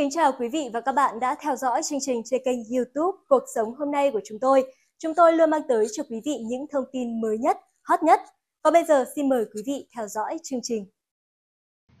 kính chào quý vị và các bạn đã theo dõi chương trình trên kênh YouTube Cuộc sống hôm nay của chúng tôi. Chúng tôi luôn mang tới cho quý vị những thông tin mới nhất, hot nhất. Còn bây giờ xin mời quý vị theo dõi chương trình.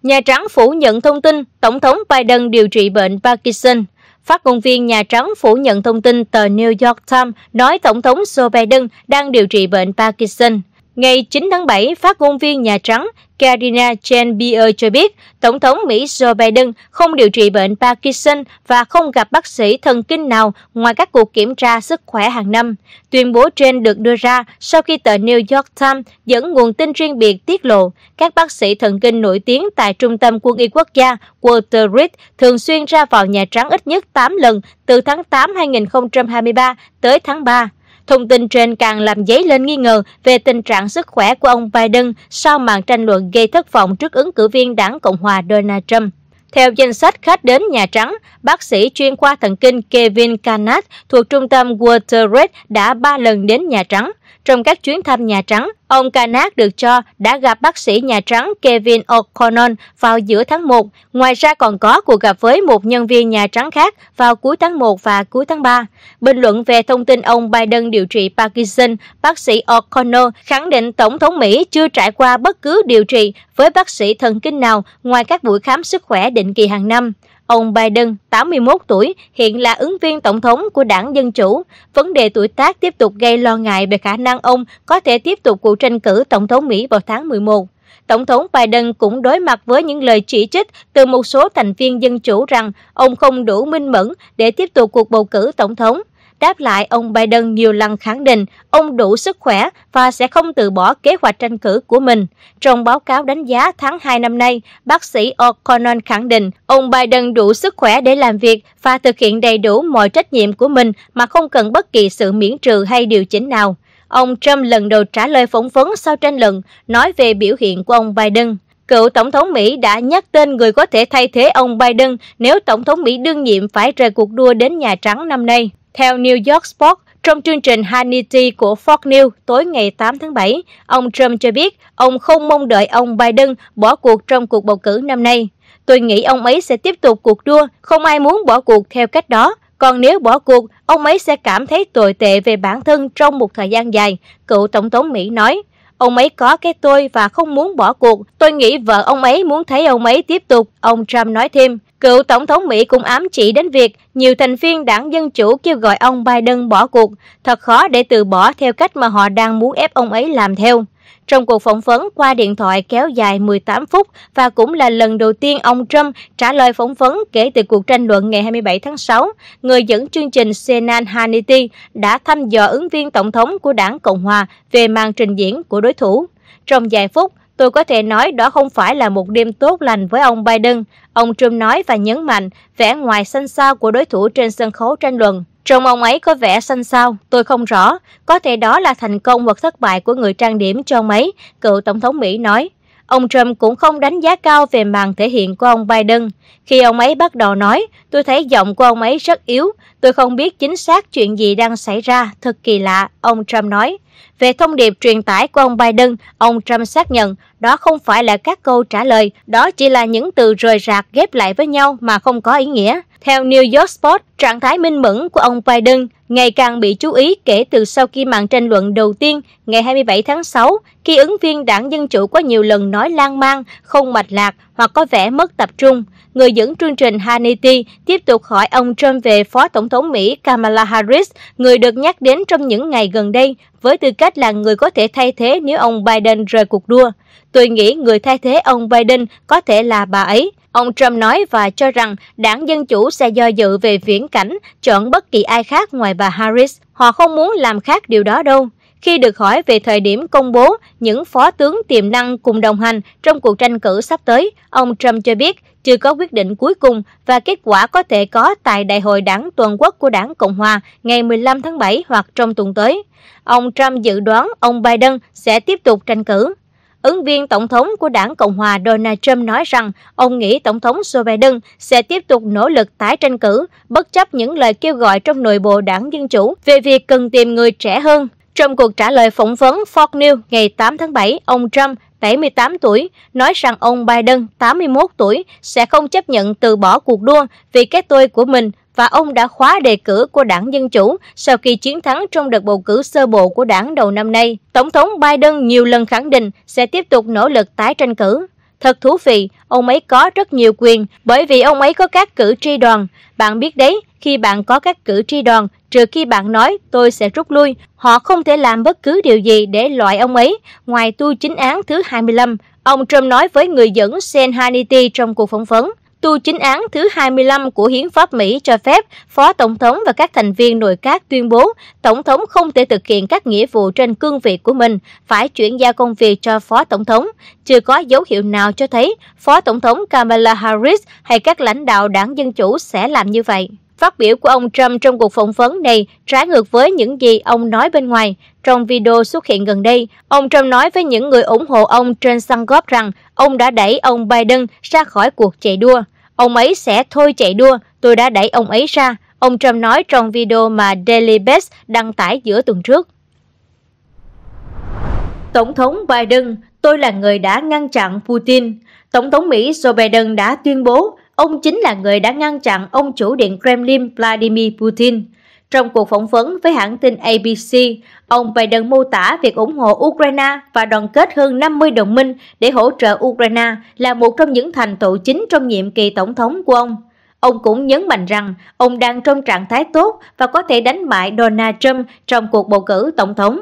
Nhà Trắng phủ nhận thông tin Tổng thống Biden điều trị bệnh Parkinson. Phát ngôn viên Nhà Trắng phủ nhận thông tin tờ New York Times nói Tổng thống Joe Biden đang điều trị bệnh Parkinson. Ngày 9 tháng 7, phát ngôn viên Nhà Trắng Karina Jean-Pierre cho biết Tổng thống Mỹ Joe Biden không điều trị bệnh Parkinson và không gặp bác sĩ thần kinh nào ngoài các cuộc kiểm tra sức khỏe hàng năm. Tuyên bố trên được đưa ra sau khi tờ New York Times dẫn nguồn tin riêng biệt tiết lộ các bác sĩ thần kinh nổi tiếng tại Trung tâm Quân y Quốc gia Walter Reed thường xuyên ra vào Nhà Trắng ít nhất 8 lần từ tháng 8 2023 tới tháng 3 Thông tin trên càng làm dấy lên nghi ngờ về tình trạng sức khỏe của ông Biden sau màn tranh luận gây thất vọng trước ứng cử viên đảng Cộng hòa Donald Trump. Theo danh sách khách đến Nhà Trắng, bác sĩ chuyên khoa thần kinh Kevin Canat thuộc trung tâm Walter Reed đã ba lần đến Nhà Trắng. Trong các chuyến thăm Nhà Trắng, ông Kanak được cho đã gặp bác sĩ Nhà Trắng Kevin O'Connell vào giữa tháng 1. Ngoài ra còn có cuộc gặp với một nhân viên Nhà Trắng khác vào cuối tháng 1 và cuối tháng 3. Bình luận về thông tin ông Biden điều trị Parkinson, bác sĩ O'Connell khẳng định Tổng thống Mỹ chưa trải qua bất cứ điều trị với bác sĩ thần kinh nào ngoài các buổi khám sức khỏe định kỳ hàng năm. Ông Biden, 81 tuổi, hiện là ứng viên tổng thống của đảng Dân Chủ. Vấn đề tuổi tác tiếp tục gây lo ngại về khả năng ông có thể tiếp tục cuộc tranh cử tổng thống Mỹ vào tháng 11. Tổng thống Biden cũng đối mặt với những lời chỉ trích từ một số thành viên dân chủ rằng ông không đủ minh mẫn để tiếp tục cuộc bầu cử tổng thống. Đáp lại, ông Biden nhiều lần khẳng định ông đủ sức khỏe và sẽ không từ bỏ kế hoạch tranh cử của mình. Trong báo cáo đánh giá tháng 2 năm nay, bác sĩ O'Connor khẳng định ông Biden đủ sức khỏe để làm việc và thực hiện đầy đủ mọi trách nhiệm của mình mà không cần bất kỳ sự miễn trừ hay điều chỉnh nào. Ông Trump lần đầu trả lời phỏng vấn sau tranh luận, nói về biểu hiện của ông Biden cựu Tổng thống Mỹ đã nhắc tên người có thể thay thế ông Biden nếu Tổng thống Mỹ đương nhiệm phải rời cuộc đua đến Nhà Trắng năm nay. Theo New York Sport, trong chương trình Hannity của Fox News tối ngày 8 tháng 7, ông Trump cho biết ông không mong đợi ông Biden bỏ cuộc trong cuộc bầu cử năm nay. Tôi nghĩ ông ấy sẽ tiếp tục cuộc đua, không ai muốn bỏ cuộc theo cách đó. Còn nếu bỏ cuộc, ông ấy sẽ cảm thấy tồi tệ về bản thân trong một thời gian dài, cựu Tổng thống Mỹ nói. Ông ấy có cái tôi và không muốn bỏ cuộc. Tôi nghĩ vợ ông ấy muốn thấy ông ấy tiếp tục, ông Trump nói thêm. Cựu Tổng thống Mỹ cũng ám chỉ đến việc nhiều thành viên đảng Dân Chủ kêu gọi ông Biden bỏ cuộc, thật khó để từ bỏ theo cách mà họ đang muốn ép ông ấy làm theo. Trong cuộc phỏng vấn qua điện thoại kéo dài 18 phút và cũng là lần đầu tiên ông Trump trả lời phỏng vấn kể từ cuộc tranh luận ngày 27 tháng 6, người dẫn chương trình CNN Hannity đã thăm dò ứng viên tổng thống của đảng Cộng Hòa về màn trình diễn của đối thủ. Trong vài phút, Tôi có thể nói đó không phải là một đêm tốt lành với ông Biden, ông Trump nói và nhấn mạnh vẻ ngoài xanh xao của đối thủ trên sân khấu tranh luận. Trông ông ấy có vẻ xanh xao, tôi không rõ, có thể đó là thành công hoặc thất bại của người trang điểm cho mấy, cựu Tổng thống Mỹ nói. Ông Trump cũng không đánh giá cao về màn thể hiện của ông Biden. Khi ông ấy bắt đầu nói, tôi thấy giọng của ông ấy rất yếu, tôi không biết chính xác chuyện gì đang xảy ra, thật kỳ lạ, ông Trump nói. Về thông điệp truyền tải của ông Biden, ông Trump xác nhận đó không phải là các câu trả lời, đó chỉ là những từ rời rạc ghép lại với nhau mà không có ý nghĩa. Theo New York Post, trạng thái minh mẫn của ông Biden ngày càng bị chú ý kể từ sau khi màn tranh luận đầu tiên ngày 27 tháng 6, khi ứng viên đảng Dân Chủ có nhiều lần nói lan man, không mạch lạc hoặc có vẻ mất tập trung. Người dẫn chương trình Hannity tiếp tục hỏi ông Trump về Phó Tổng thống Mỹ Kamala Harris, người được nhắc đến trong những ngày gần đây với tư cách là người có thể thay thế nếu ông Biden rời cuộc đua. Tôi nghĩ người thay thế ông Biden có thể là bà ấy, Ông Trump nói và cho rằng đảng Dân Chủ sẽ do dự về viễn cảnh chọn bất kỳ ai khác ngoài bà Harris. Họ không muốn làm khác điều đó đâu. Khi được hỏi về thời điểm công bố những phó tướng tiềm năng cùng đồng hành trong cuộc tranh cử sắp tới, ông Trump cho biết chưa có quyết định cuối cùng và kết quả có thể có tại Đại hội đảng toàn quốc của đảng Cộng hòa ngày 15 tháng 7 hoặc trong tuần tới. Ông Trump dự đoán ông Biden sẽ tiếp tục tranh cử. Ứng viên Tổng thống của đảng Cộng hòa Donald Trump nói rằng ông nghĩ Tổng thống Joe Biden sẽ tiếp tục nỗ lực tái tranh cử, bất chấp những lời kêu gọi trong nội bộ đảng Dân Chủ về việc cần tìm người trẻ hơn. Trong cuộc trả lời phỏng vấn Fox News ngày 8 tháng 7, ông Trump 78 tuổi, nói rằng ông Biden, 81 tuổi, sẽ không chấp nhận từ bỏ cuộc đua vì cái tôi của mình và ông đã khóa đề cử của đảng Dân Chủ sau khi chiến thắng trong đợt bầu cử sơ bộ của đảng đầu năm nay. Tổng thống Biden nhiều lần khẳng định sẽ tiếp tục nỗ lực tái tranh cử. Thật thú vị, ông ấy có rất nhiều quyền bởi vì ông ấy có các cử tri đoàn. Bạn biết đấy, khi bạn có các cử tri đoàn, trừ khi bạn nói tôi sẽ rút lui, họ không thể làm bất cứ điều gì để loại ông ấy ngoài tu chính án thứ 25, ông Trump nói với người dẫn Sen Hannity trong cuộc phỏng vấn. Tu chính án thứ 25 của Hiến pháp Mỹ cho phép Phó Tổng thống và các thành viên nội các tuyên bố Tổng thống không thể thực hiện các nghĩa vụ trên cương vị của mình, phải chuyển giao công việc cho Phó Tổng thống. Chưa có dấu hiệu nào cho thấy Phó Tổng thống Kamala Harris hay các lãnh đạo đảng Dân Chủ sẽ làm như vậy. Phát biểu của ông Trump trong cuộc phỏng vấn này trái ngược với những gì ông nói bên ngoài. Trong video xuất hiện gần đây, ông Trump nói với những người ủng hộ ông trên sân góp rằng ông đã đẩy ông Biden ra khỏi cuộc chạy đua. Ông ấy sẽ thôi chạy đua, tôi đã đẩy ông ấy ra, ông Trump nói trong video mà Daily Beast đăng tải giữa tuần trước. Tổng thống Biden, tôi là người đã ngăn chặn Putin. Tổng thống Mỹ Joe Biden đã tuyên bố Ông chính là người đã ngăn chặn ông chủ điện Kremlin Vladimir Putin. Trong cuộc phỏng vấn với hãng tin ABC, ông Biden mô tả việc ủng hộ Ukraine và đoàn kết hơn 50 đồng minh để hỗ trợ Ukraine là một trong những thành tựu chính trong nhiệm kỳ tổng thống của ông. Ông cũng nhấn mạnh rằng ông đang trong trạng thái tốt và có thể đánh bại Donald Trump trong cuộc bầu cử tổng thống.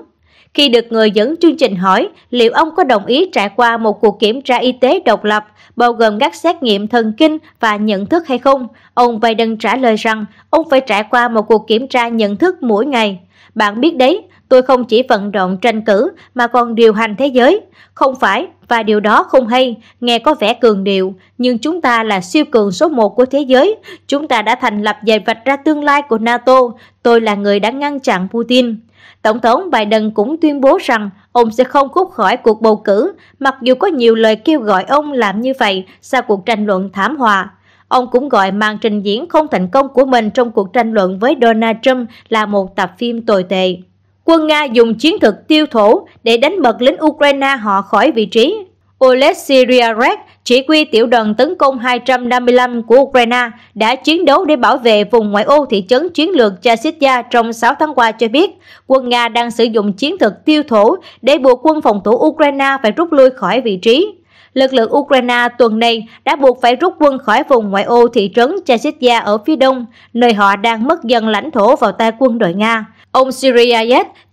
Khi được người dẫn chương trình hỏi liệu ông có đồng ý trải qua một cuộc kiểm tra y tế độc lập, bao gồm các xét nghiệm thần kinh và nhận thức hay không, ông Biden trả lời rằng ông phải trải qua một cuộc kiểm tra nhận thức mỗi ngày. Bạn biết đấy, Tôi không chỉ vận động tranh cử mà còn điều hành thế giới. Không phải, và điều đó không hay, nghe có vẻ cường điệu, nhưng chúng ta là siêu cường số một của thế giới. Chúng ta đã thành lập dày vạch ra tương lai của NATO. Tôi là người đã ngăn chặn Putin. Tổng thống Biden cũng tuyên bố rằng ông sẽ không cút khỏi cuộc bầu cử, mặc dù có nhiều lời kêu gọi ông làm như vậy sau cuộc tranh luận thảm họa. Ông cũng gọi màn trình diễn không thành công của mình trong cuộc tranh luận với Donald Trump là một tập phim tồi tệ quân Nga dùng chiến thuật tiêu thổ để đánh bật lính Ukraine họ khỏi vị trí. Oleksiy Ryarek, chỉ huy tiểu đoàn tấn công 255 của Ukraine, đã chiến đấu để bảo vệ vùng ngoại ô thị trấn chiến lược Chasitya trong 6 tháng qua cho biết, quân Nga đang sử dụng chiến thuật tiêu thổ để buộc quân phòng thủ Ukraine phải rút lui khỏi vị trí lực lượng Ukraine tuần này đã buộc phải rút quân khỏi vùng ngoại ô thị trấn Chasitya ở phía đông, nơi họ đang mất dần lãnh thổ vào tay quân đội Nga. Ông Syri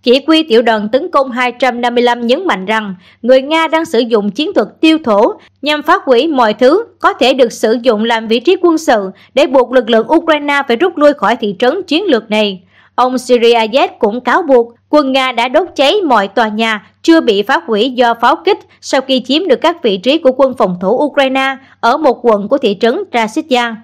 chỉ huy tiểu đoàn tấn công 255 nhấn mạnh rằng người Nga đang sử dụng chiến thuật tiêu thổ nhằm phá hủy mọi thứ có thể được sử dụng làm vị trí quân sự để buộc lực lượng Ukraine phải rút lui khỏi thị trấn chiến lược này. Ông Syri cũng cáo buộc quân Nga đã đốt cháy mọi tòa nhà chưa bị phá hủy do pháo kích sau khi chiếm được các vị trí của quân phòng thủ Ukraine ở một quận của thị trấn Rasitya.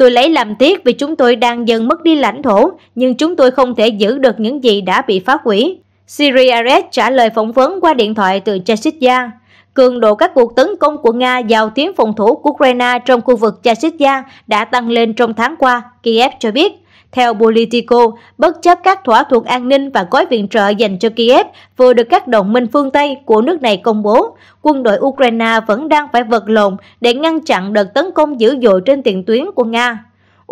Tôi lấy làm tiếc vì chúng tôi đang dần mất đi lãnh thổ, nhưng chúng tôi không thể giữ được những gì đã bị phá hủy. Siri Ares trả lời phỏng vấn qua điện thoại từ Chechnya. Cường độ các cuộc tấn công của Nga vào tuyến phòng thủ của Ukraine trong khu vực Chechnya đã tăng lên trong tháng qua, Kiev cho biết. Theo Politico, bất chấp các thỏa thuận an ninh và gói viện trợ dành cho Kiev vừa được các đồng minh phương Tây của nước này công bố, quân đội Ukraine vẫn đang phải vật lộn để ngăn chặn đợt tấn công dữ dội trên tiền tuyến của Nga.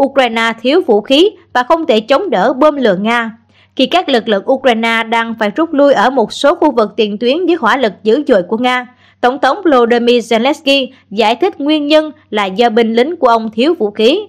Ukraine thiếu vũ khí và không thể chống đỡ bơm lửa Nga. Khi các lực lượng Ukraine đang phải rút lui ở một số khu vực tiền tuyến dưới hỏa lực dữ dội của Nga, Tổng thống Volodymyr Zelensky giải thích nguyên nhân là do binh lính của ông thiếu vũ khí.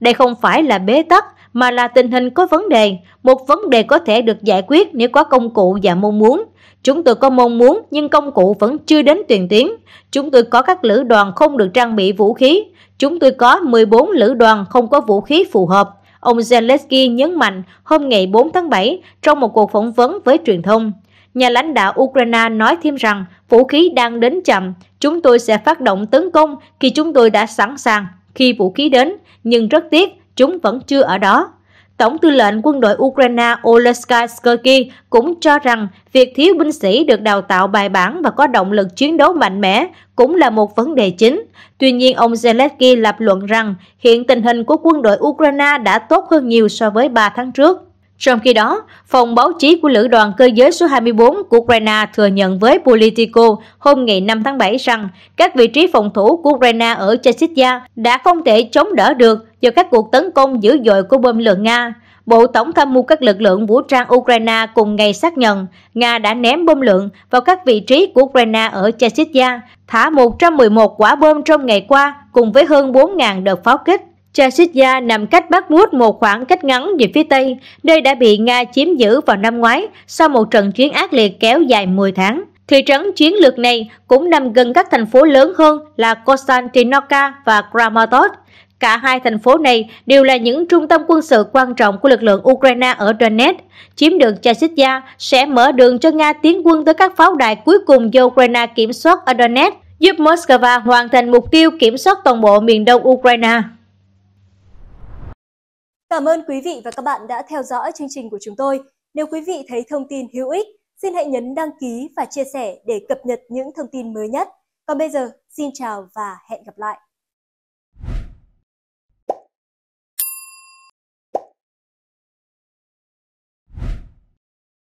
Đây không phải là bế tắc mà là tình hình có vấn đề, một vấn đề có thể được giải quyết nếu có công cụ và mong muốn. Chúng tôi có mong muốn nhưng công cụ vẫn chưa đến tuyển tiến. Chúng tôi có các lữ đoàn không được trang bị vũ khí. Chúng tôi có 14 lữ đoàn không có vũ khí phù hợp. Ông Zelensky nhấn mạnh hôm ngày 4 tháng 7 trong một cuộc phỏng vấn với truyền thông. Nhà lãnh đạo Ukraine nói thêm rằng vũ khí đang đến chậm, chúng tôi sẽ phát động tấn công khi chúng tôi đã sẵn sàng khi vũ khí đến, nhưng rất tiếc chúng vẫn chưa ở đó. Tổng tư lệnh quân đội Ukraine Oleksiy Skorky cũng cho rằng việc thiếu binh sĩ được đào tạo bài bản và có động lực chiến đấu mạnh mẽ cũng là một vấn đề chính. Tuy nhiên, ông Zelensky lập luận rằng hiện tình hình của quân đội Ukraine đã tốt hơn nhiều so với 3 tháng trước. Trong khi đó, phòng báo chí của Lữ đoàn Cơ giới số 24 của Ukraine thừa nhận với Politico hôm ngày 5 tháng 7 rằng các vị trí phòng thủ của Ukraine ở Chechnya đã không thể chống đỡ được do các cuộc tấn công dữ dội của bom lửa Nga. Bộ Tổng tham mưu các lực lượng vũ trang Ukraine cùng ngày xác nhận Nga đã ném bom lượng vào các vị trí của Ukraine ở Chechnya, thả 111 quả bom trong ngày qua cùng với hơn 4.000 đợt pháo kích. Chechnya nằm cách Bắc Mút một khoảng cách ngắn về phía Tây, nơi đã bị Nga chiếm giữ vào năm ngoái sau một trận chiến ác liệt kéo dài 10 tháng. Thị trấn chiến lược này cũng nằm gần các thành phố lớn hơn là Konstantinovka và Kramatorsk. Cả hai thành phố này đều là những trung tâm quân sự quan trọng của lực lượng Ukraine ở Donetsk. Chiếm được Chasitia sẽ mở đường cho Nga tiến quân tới các pháo đài cuối cùng do Ukraine kiểm soát ở Donetsk, giúp Moscow hoàn thành mục tiêu kiểm soát toàn bộ miền đông Ukraine. Cảm ơn quý vị và các bạn đã theo dõi chương trình của chúng tôi. Nếu quý vị thấy thông tin hữu ích, xin hãy nhấn đăng ký và chia sẻ để cập nhật những thông tin mới nhất. Còn bây giờ, xin chào và hẹn gặp lại!